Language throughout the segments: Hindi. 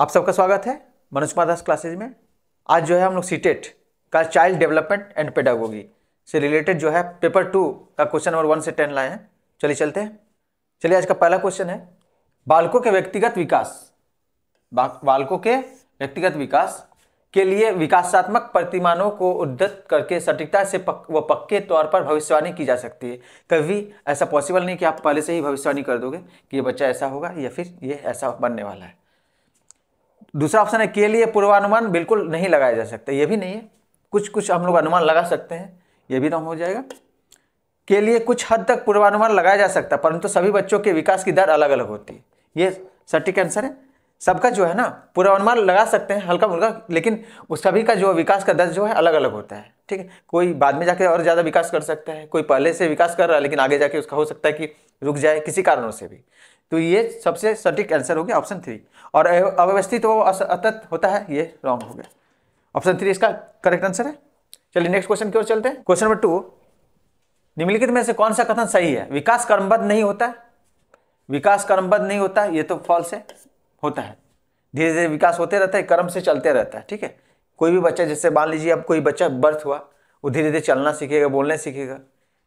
आप सबका स्वागत है मनोज कुमार दास क्लासेज में आज जो है हम लोग सीटेट e का चाइल्ड डेवलपमेंट एंड पेडागोगी से रिलेटेड जो है पेपर टू का क्वेश्चन नंबर वन से टेन लाए हैं चलिए चलते हैं चलिए आज का पहला क्वेश्चन है बालकों के व्यक्तिगत विकास बालकों के व्यक्तिगत विकास के लिए विकासात्मक प्रतिमानों को उद्धत करके सटीकता से पक, व पक्के तौर पर भविष्यवाणी की जा सकती है कभी ऐसा पॉसिबल नहीं कि आप पहले से ही भविष्यवाणी कर दोगे कि ये बच्चा ऐसा होगा या फिर ये ऐसा बनने वाला है दूसरा ऑप्शन है के लिए पूर्वानुमान बिल्कुल नहीं लगाया जा सकता ये भी नहीं है कुछ कुछ हम लोग अनुमान लगा सकते हैं ये भी रम तो हो जाएगा के लिए कुछ हद तक पूर्वानुमान लगाया जा सकता है परंतु सभी बच्चों के विकास की दर अलग अलग होती है ये सटीक आंसर है सबका जो है ना पूर्वानुमान लगा सकते हैं हल्का फुल्का लेकिन उस सभी का जो विकास का दर जो है अलग अलग होता है ठीक है कोई बाद में जाके और ज़्यादा विकास कर सकता है कोई पहले से विकास कर रहा है लेकिन आगे जाके उसका हो सकता है कि रुक जाए किसी कारणों से भी तो ये सबसे सटीक आंसर हो गया ऑप्शन थ्री और अव्यवस्थित वो अतत होता है ये रॉन्ग हो गया ऑप्शन थ्री इसका करेक्ट आंसर है चलिए नेक्स्ट क्वेश्चन की ओर चलते हैं क्वेश्चन नंबर टू निम्नलिखित में से कौन सा कथन सही है विकास कर्मबद्ध नहीं होता विकास कर्मबद्ध नहीं होता ये तो फॉल्स है होता है धीरे धीरे विकास होते रहता है कर्म से चलते रहता है ठीक है कोई भी बच्चा जैसे मान लीजिए अब कोई बच्चा बर्थ हुआ वो धीरे धीरे चलना सीखेगा बोलना सीखेगा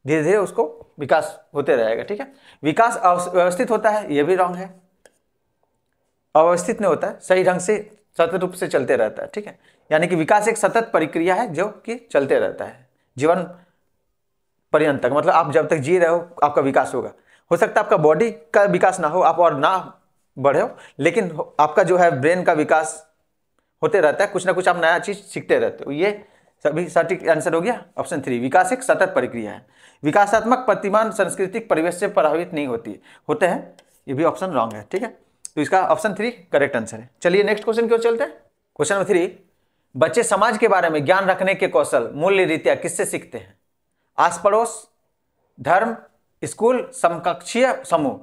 धीरे धीरे उसको विकास होते रहेगा ठीक है विकास व्यवस्थित होता है ये भी रॉन्ग है अव्यवस्थित नहीं होता है सही ढंग से सतत रूप से चलते रहता है ठीक है यानी कि विकास एक सतत प्रक्रिया है जो कि चलते रहता है जीवन पर्यंत तक मतलब आप जब तक जी रहे हो आपका विकास होगा हो सकता है आपका बॉडी का विकास ना हो आप और ना बढ़े हो लेकिन आपका जो है ब्रेन का विकास होते रहता है कुछ ना कुछ आप नया चीज़ सीखते रहते हो ये सभी सटीक आंसर हो गया ऑप्शन थ्री विकास एक सतत प्रक्रिया है विकासात्मक प्रतिमान सांस्कृतिक परिवेश से प्रभावित नहीं होती होते हैं ये भी ऑप्शन रॉन्ग है ठीक है तो इसका ऑप्शन थ्री करेक्ट आंसर है चलिए नेक्स्ट क्वेश्चन क्यों चलते हैं क्वेश्चन नंबर थ्री बच्चे समाज के बारे में ज्ञान रखने के कौशल मूल्य रीतिया किससे सीखते हैं आस पड़ोस धर्म स्कूल समकक्षीय समूह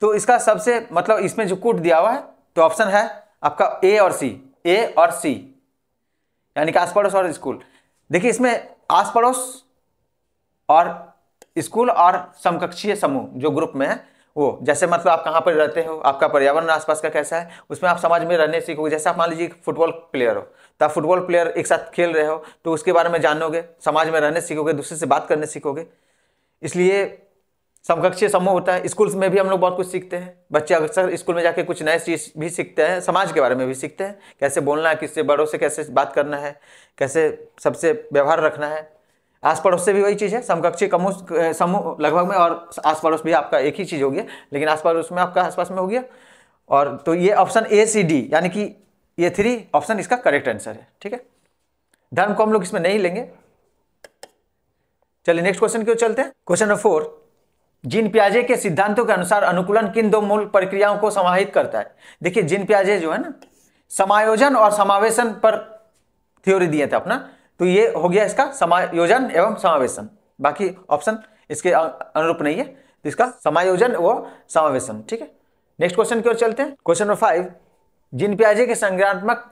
तो इसका सबसे मतलब इसमें जो कूट दिया हुआ है तो ऑप्शन है आपका ए और सी ए और सी यानी कि आस पड़ोस और स्कूल देखिए इसमें आस पड़ोस और स्कूल और समकक्षीय समूह जो ग्रुप में है वो जैसे मतलब आप कहाँ पर रहते हो आपका पर्यावरण आसपास का कैसा है उसमें आप समाज में रहने सीखोगे जैसे आप मान लीजिए फुटबॉल प्लेयर हो तो आप फुटबॉल प्लेयर एक साथ खेल रहे हो तो उसके बारे में जानोगे समाज में रहने सीखोगे दूसरे से बात करने सीखोगे इसलिए समकक्षीय समूह होता है स्कूल्स में भी हम लोग बहुत कुछ सीखते हैं बच्चे अक्सर स्कूल में जाके कुछ नए चीज़ भी सीखते हैं समाज के बारे में भी सीखते हैं कैसे बोलना है किससे बड़ों से कैसे बात करना है कैसे सबसे व्यवहार रखना है आस पड़ोस से भी वही चीज़ है समकक्षी समूह समूह लगभग में और आस पड़ोस भी आपका एक ही चीज़ हो गया लेकिन आस पड़ोस में आपका आसपास में हो गया और तो ये ऑप्शन ए सी डी यानी कि ये थ्री ऑप्शन इसका करेक्ट आंसर है ठीक है धर्म को हम लोग इसमें नहीं लेंगे चलिए नेक्स्ट क्वेश्चन क्यों चलते हैं क्वेश्चन नंबर फोर जिन प्याजे के सिद्धांतों के अनुसार अनुकूलन किन दो मूल प्रक्रियाओं को समाहित करता है देखिए जिन प्याजे जो है ना समायोजन और समावेशन पर थ्योरी दिए थे अपना तो ये हो गया इसका समायोजन एवं समावेशन बाकी ऑप्शन इसके अनुरूप नहीं है तो इसका समायोजन व समावेशन ठीक है नेक्स्ट क्वेश्चन की ओर चलते हैं क्वेश्चन नंबर फाइव जिन प्याजे के संज्ञात्मक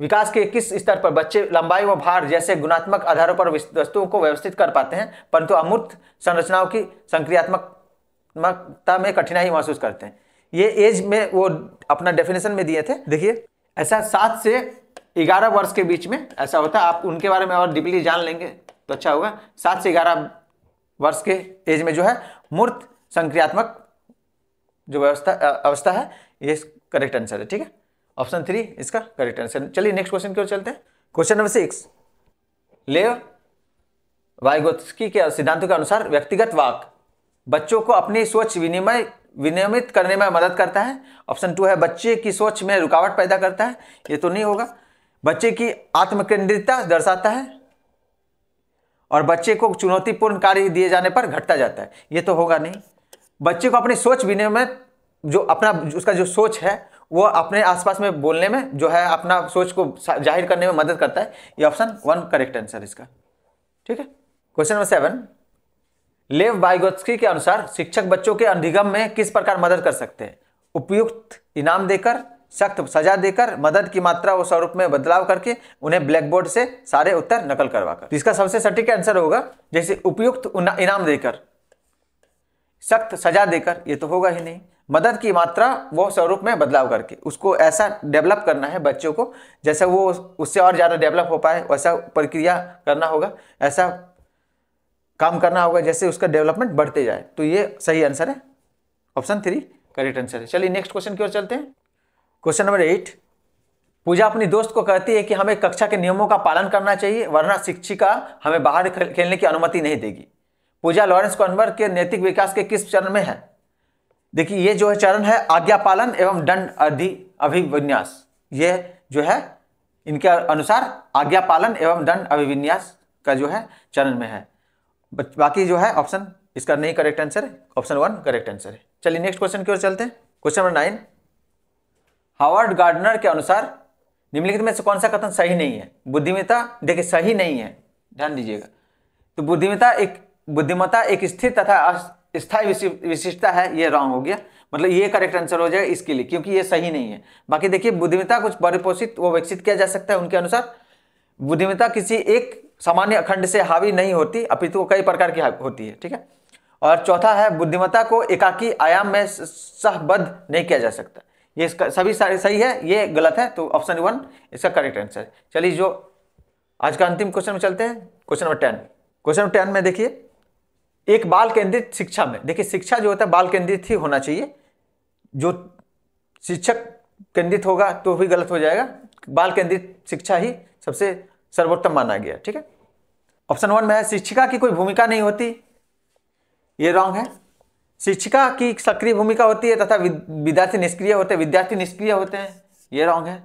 विकास के किस स्तर पर बच्चे लंबाई व भार जैसे गुणात्मक आधारों पर वस्तुओं को व्यवस्थित कर पाते हैं परंतु अमूर्त संरचनाओं की संक्रियात्मकता में कठिनाई महसूस करते हैं ये एज में वो अपना डेफिनेशन में दिए थे देखिए ऐसा सात से ग्यारह वर्ष के बीच में ऐसा होता है आप उनके बारे में और डीपली जान लेंगे तो अच्छा होगा सात से ग्यारह वर्ष के एज में जो है मूर्त संक्रियात्मक जो व्यवस्था अवस्था है ये करेक्ट आंसर है ठीक है ऑप्शन थ्री इसका करेक्ट आंसर चलिए नेक्स्ट क्वेश्चन की ओर चलते हैं क्वेश्चन नंबर सिक्स लेव वायगोत्की के सिद्धांतों के अनुसार व्यक्तिगत वाक बच्चों को अपनी सोच विनिमय विनियमित करने में मदद करता है ऑप्शन टू है बच्चे की सोच में रुकावट पैदा करता है ये तो नहीं होगा बच्चे की आत्मकेंद्रितता दर्शाता है और बच्चे को चुनौतीपूर्ण कार्य दिए जाने पर घटता जाता है ये तो होगा नहीं बच्चे को अपनी सोच विनियमित जो अपना उसका जो सोच है वो अपने आसपास में बोलने में जो है अपना सोच को जाहिर करने में मदद करता है ये ऑप्शन वन करेक्ट आंसर इसका ठीक है क्वेश्चन नंबर सेवन लेव बाइगोत्स्की के अनुसार शिक्षक बच्चों के अधिगम में किस प्रकार मदद कर सकते हैं उपयुक्त इनाम देकर सख्त सजा देकर मदद की मात्रा व स्वरूप में बदलाव करके उन्हें ब्लैक बोर्ड से सारे उत्तर नकल करवाकर तो इसका सबसे सटीक आंसर होगा जैसे उपयुक्त इनाम देकर सख्त सजा देकर ये तो होगा ही नहीं मदद की मात्रा वो स्वरूप में बदलाव करके उसको ऐसा डेवलप करना है बच्चों को जैसे वो उससे और ज़्यादा डेवलप हो पाए वैसा प्रक्रिया करना होगा ऐसा काम करना होगा जैसे उसका डेवलपमेंट बढ़ते जाए तो ये सही आंसर है ऑप्शन थ्री करेक्ट आंसर है चलिए नेक्स्ट क्वेश्चन की ओर चलते हैं क्वेश्चन नंबर एट पूजा अपनी दोस्त को कहती है कि हमें कक्षा के नियमों का पालन करना चाहिए वरना शिक्षिका हमें बाहर खेलने की अनुमति नहीं देगी पूजा लॉरेंस कॉन्वर के नैतिक विकास के किस चरण में है देखिए ये जो है चरण है आज्ञा पालन एवं दंड अधि अभिविन्यास ये जो है इनके अनुसार आज्ञा पालन एवं दंड अभिविन्यास का जो है चरण में है बाकी जो है ऑप्शन इसका नहीं करेक्ट आंसर है ऑप्शन वन करेक्ट आंसर है चलिए नेक्स्ट क्वेश्चन की ओर चलते हैं question number nine Howard Gardner के अनुसार निम्नलिखित में से कौन सा कथन सही नहीं है बुद्धिमता देखिए सही नहीं है ध्यान दीजिएगा तो बुद्धिमता एक बुद्धिमता एक स्थिर तथा स्थायी विशिष्टता है ये रॉन्ग हो गया मतलब ये करेक्ट आंसर हो जाएगा इसके लिए क्योंकि ये सही नहीं है बाकी देखिए बुद्धिमता कुछ परिपोषित वो विकसित किया जा सकता है उनके अनुसार बुद्धिमता किसी एक सामान्य अखंड से हावी नहीं होती अपितु कई प्रकार की होती है ठीक है और चौथा है बुद्धिमता को एकाकी आयाम में सहबद्ध नहीं किया जा सकता ये सभी सारे सही है ये गलत है तो ऑप्शन वन इसका करेक्ट आंसर चलिए जो आज का अंतिम क्वेश्चन में चलते हैं question number ten question number ten में देखिए एक बाल केंद्रित शिक्षा में देखिए शिक्षा जो होता है बाल केंद्रित ही होना चाहिए जो शिक्षक केंद्रित होगा तो भी गलत हो जाएगा बाल केंद्रित शिक्षा ही सबसे सर्वोत्तम माना गया ठीक है ऑप्शन वन में है शिक्षिका की कोई भूमिका नहीं होती ये रॉन्ग है शिक्षिका की सक्रिय भूमिका होती है तथा विद्यार्थी निष्क्रिय होते हैं विद्यार्थी निष्क्रिय होते हैं ये रॉन्ग है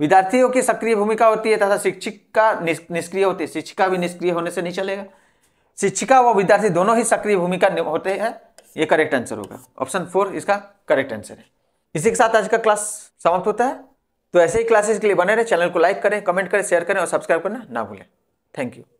विद्यार्थियों की सक्रिय भूमिका होती है तथा शिक्षिका निष्क्रिय होती है शिक्षिका भी निष्क्रिय होने से नहीं चलेगा शिक्षिका व विद्यार्थी दोनों ही सक्रिय भूमिका होते हैं ये करेक्ट आंसर होगा ऑप्शन फोर इसका करेक्ट आंसर है इसी के साथ आज का क्लास समाप्त होता है तो ऐसे ही क्लासेस के लिए बने रहे चैनल को लाइक करें कमेंट करें शेयर करें और सब्सक्राइब करना ना भूलें थैंक यू